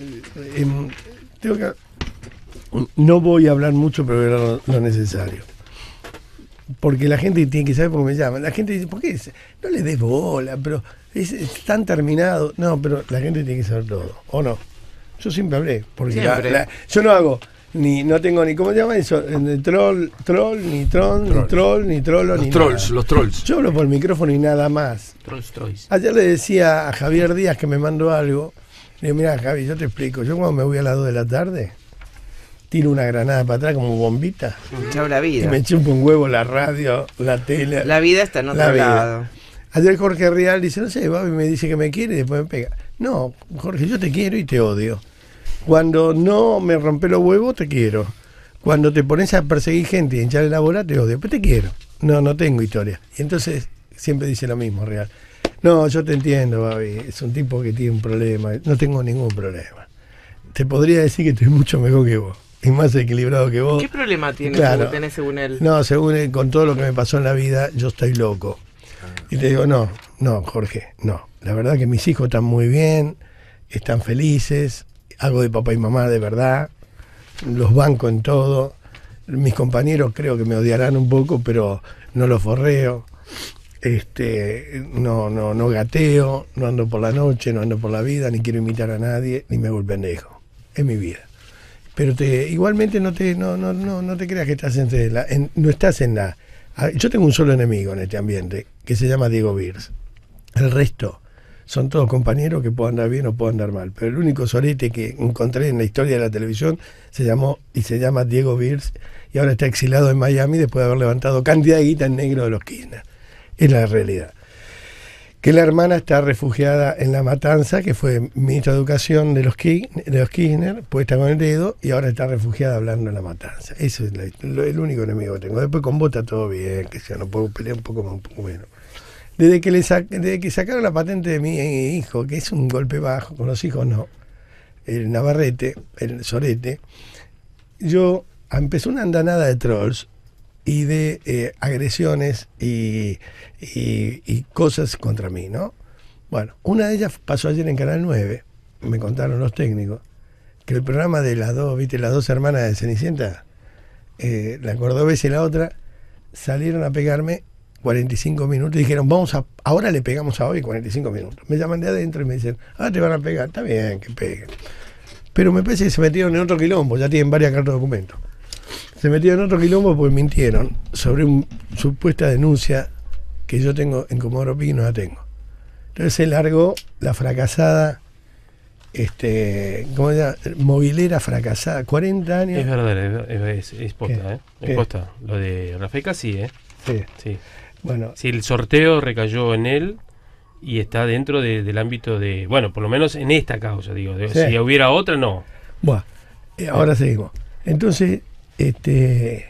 Eh, em, tengo no voy a hablar mucho, pero lo, necesario. Porque la gente tiene que saber cómo me llaman. La gente dice, ¿por qué? No le des bola, pero es, terminados tan terminado. No, pero la gente tiene que saber todo, ¿o no? Yo siempre hablé, porque yo no hago ni no tengo ni cómo se llama eso, troll, troll, ni tron, ni troll, ni troll. los ni trolls, los trolls. Yo hablo por el micrófono y nada más. Trolls, trolls. Ayer le decía a Javier Díaz que me mandó algo mira, Javi, yo te explico. Yo cuando me voy a las 2 de la tarde, tiro una granada para atrás como bombita. la vida. me chupo un huevo la radio, la tele. La vida está en otro lado. Ayer Jorge Real dice, no sé, y me dice que me quiere y después me pega. No, Jorge, yo te quiero y te odio. Cuando no me rompe los huevos, te quiero. Cuando te pones a perseguir gente y hinchar la bola, te odio. Pero te quiero. No, no tengo historia. Y entonces siempre dice lo mismo, Real. No, yo te entiendo, Babi. Es un tipo que tiene un problema. No tengo ningún problema. Te podría decir que estoy mucho mejor que vos. Y más equilibrado que vos. ¿Qué problema tiene claro. según, según él? No, según él, con todo lo que me pasó en la vida, yo estoy loco. Y te digo, no, no, Jorge, no. La verdad que mis hijos están muy bien, están felices, hago de papá y mamá de verdad, los banco en todo. Mis compañeros creo que me odiarán un poco, pero no los forreo este, no, no, no gateo, no ando por la noche, no ando por la vida, ni quiero imitar a nadie, ni me hago el pendejo. Es mi vida. Pero te, igualmente no te, no, no, no, te creas que estás la, en, no estás en la. Yo tengo un solo enemigo en este ambiente, que se llama Diego Beers. El resto son todos compañeros que puedan andar bien o puedo andar mal. Pero el único sorete que encontré en la historia de la televisión se llamó y se llama Diego Beers y ahora está exilado en Miami después de haber levantado cantidad de guita en negro de los Kirchner es la realidad. Que la hermana está refugiada en la matanza, que fue ministra de Educación de los, Kirchner, de los puesta con el dedo, y ahora está refugiada hablando en la matanza. Eso es el único enemigo que tengo. Después con bota todo bien, que sea, no puedo pelear un poco más, un Desde que, le desde que sacaron la patente de mi hijo, que es un golpe bajo, con los hijos no, el Navarrete, el Sorete, yo empezó una andanada de trolls y de eh, agresiones y, y, cosas contra mí, ¿no? Bueno, una de ellas pasó ayer en Canal 9, me contaron los técnicos, que el programa de las dos, viste, las dos hermanas de Cenicienta, eh, la cordobesa y la otra, salieron a pegarme 45 minutos y dijeron, vamos a, ahora le pegamos a hoy 45 minutos. Me llaman de adentro y me dicen, ah, te van a pegar, está bien que peguen. Pero me parece que se metieron en otro quilombo, ya tienen varias cartas de documentos se metieron en otro quilombo porque mintieron sobre una supuesta denuncia que yo tengo en Comodoro Pi y no la tengo. Entonces se largó la fracasada, este, ¿cómo se llama? Movilera fracasada, 40 años. Es verdad, es, es, posta, ¿eh? Es posta. Lo de Rafeca sí, ¿eh? Sí. Bueno. Si el sorteo recayó en él y está dentro del ámbito de, bueno, por lo menos en esta causa, digo. Si hubiera otra, no. Bueno, eh, ahora seguimos. Entonces, este,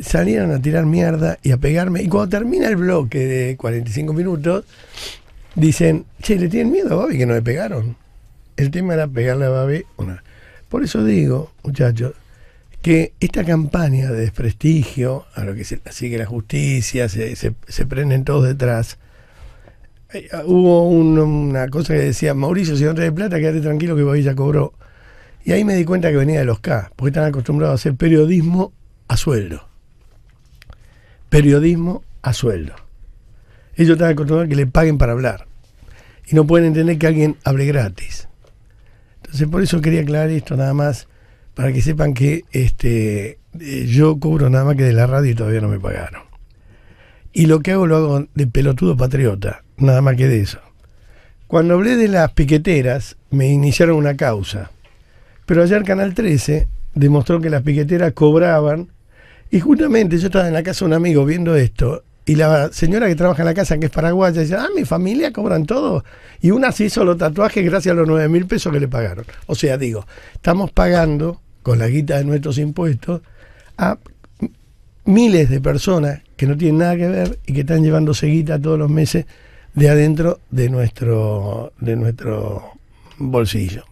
salieron a tirar mierda y a pegarme. Y cuando termina el bloque de 45 minutos, dicen, che, ¿le tienen miedo a Babi que no le pegaron? El tema era pegarle a Bobby una. Por eso digo, muchachos, que esta campaña de desprestigio, a lo que se sigue la justicia, se, se, prenden todos detrás, eh, hubo una cosa que decía, Mauricio, si no te de plata, quédate tranquilo que Bobby ya cobró. Y ahí me di cuenta que venía de los K, porque están acostumbrados a hacer periodismo a sueldo. Periodismo a sueldo. Ellos están acostumbrados a que le paguen para hablar. Y no pueden entender que alguien hable gratis. Entonces, por eso quería aclarar esto nada más, para que sepan que este, eh, yo cobro nada más que de la radio y todavía no me pagaron. Y lo que hago lo hago de pelotudo patriota, nada más que de eso. Cuando hablé de las piqueteras, me iniciaron una causa pero ayer Canal 13 demostró que las piqueteras cobraban. Y justamente yo estaba en la casa de un amigo viendo esto. Y la señora que trabaja en la casa, que es paraguaya, dice, ah, mi familia cobran todo. Y una se hizo los tatuajes gracias a los 9 mil pesos que le pagaron. O sea, digo, estamos pagando con la guita de nuestros impuestos a miles de personas que no tienen nada que ver y que están llevándose guita todos los meses de adentro de nuestro, de nuestro bolsillo.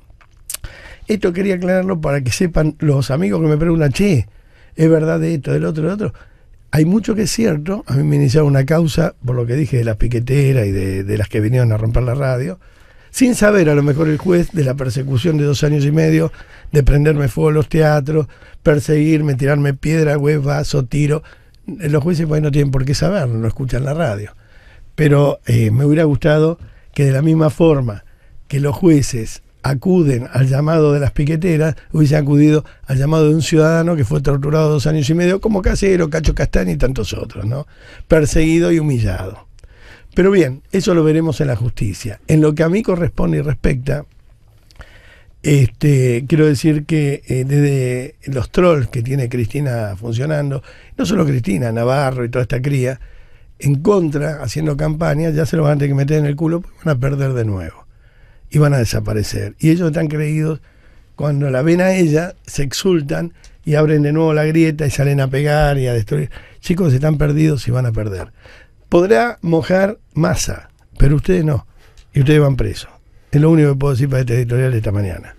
Esto quería aclararlo para que sepan los amigos que me preguntan, che, es verdad de esto, del otro, del otro. Hay mucho que es cierto. A mí me iniciaron una causa, por lo que dije, de las piqueteras y de, las que vinieron a romper la radio. Sin saber, a lo mejor, el juez de la persecución de dos años y medio, de prenderme fuego a los teatros, perseguirme, tirarme piedra, huevo, vaso, tiro. Los jueces pues, no tienen por qué saberlo, no escuchan la radio. Pero eh, me hubiera gustado que de la misma forma que los jueces acuden al llamado de las piqueteras, hubiesen acudido al llamado de un ciudadano que fue torturado dos años y medio, como Casero, Cacho Castaño y tantos otros, ¿no? Perseguido y humillado. Pero bien, eso lo veremos en la justicia. En lo que a mí corresponde y respecta, este, quiero decir que eh, desde los trolls que tiene Cristina funcionando, no solo Cristina, Navarro y toda esta cría, en contra, haciendo campaña, ya se lo van a tener que meter en el culo, porque van a perder de nuevo van a desaparecer. Y ellos están creídos, cuando la ven a ella, se exultan y abren de nuevo la grieta y salen a pegar y a destruir. Chicos, están perdidos y van a perder. Podrá mojar masa, pero ustedes no. Y ustedes van presos. Es lo único que puedo decir para este editorial de esta mañana.